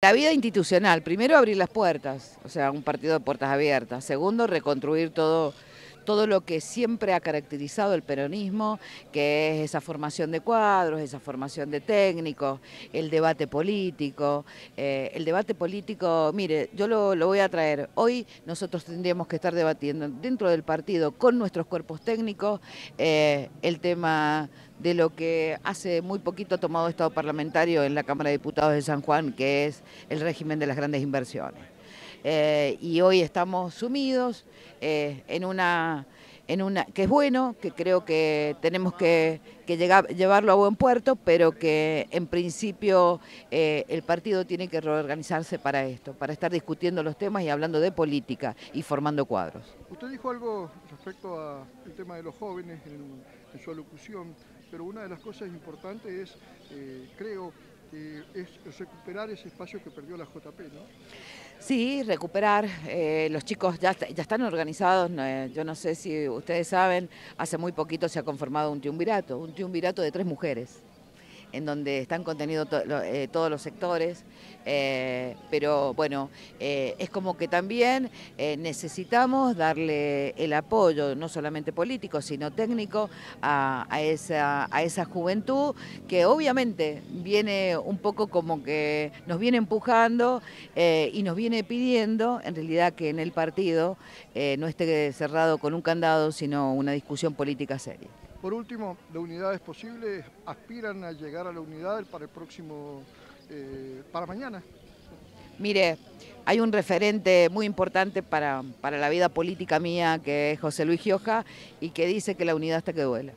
La vida institucional, primero abrir las puertas, o sea, un partido de puertas abiertas, segundo reconstruir todo todo lo que siempre ha caracterizado el peronismo, que es esa formación de cuadros, esa formación de técnicos, el debate político. Eh, el debate político, mire, yo lo, voy a traer. Hoy nosotros tendríamos que estar debatiendo dentro del partido con nuestros cuerpos técnicos eh, el tema de lo que hace muy poquito ha tomado Estado parlamentario en la Cámara de Diputados de San Juan, que es el régimen de las grandes inversiones. Eh, y hoy estamos sumidos eh, en una en una, que es bueno, que creo que tenemos que, llevarlo a buen puerto, pero que en principio eh, el partido tiene que reorganizarse para esto, para estar discutiendo los temas y hablando de política y formando cuadros. Usted dijo algo respecto al tema de los jóvenes en, su alocución, pero una de las cosas importantes es, creo, este, es recuperar ese espacio que perdió la JP, ¿no? Sí, recuperar. Eh, los chicos ya, ya están organizados. Eh, yo no sé si ustedes saben, hace muy poquito se ha conformado un triunvirato, un triunvirato de tres mujeres en donde están contenidos eh, todos los sectores, eh, pero bueno, eh, es como que también necesitamos darle el apoyo, no solamente político, sino técnico, a, esa, a esa juventud que obviamente viene un poco como que nos viene empujando y nos viene pidiendo, en realidad, que en el partido no esté cerrado con un candado, sino una discusión política seria. Por último, las unidades posibles aspiran a llegar a la unidad para el próximo, eh, para mañana. Mire, hay un referente muy importante para, la vida política mía que es José Luis Gioja y que dice que la unidad está que duela.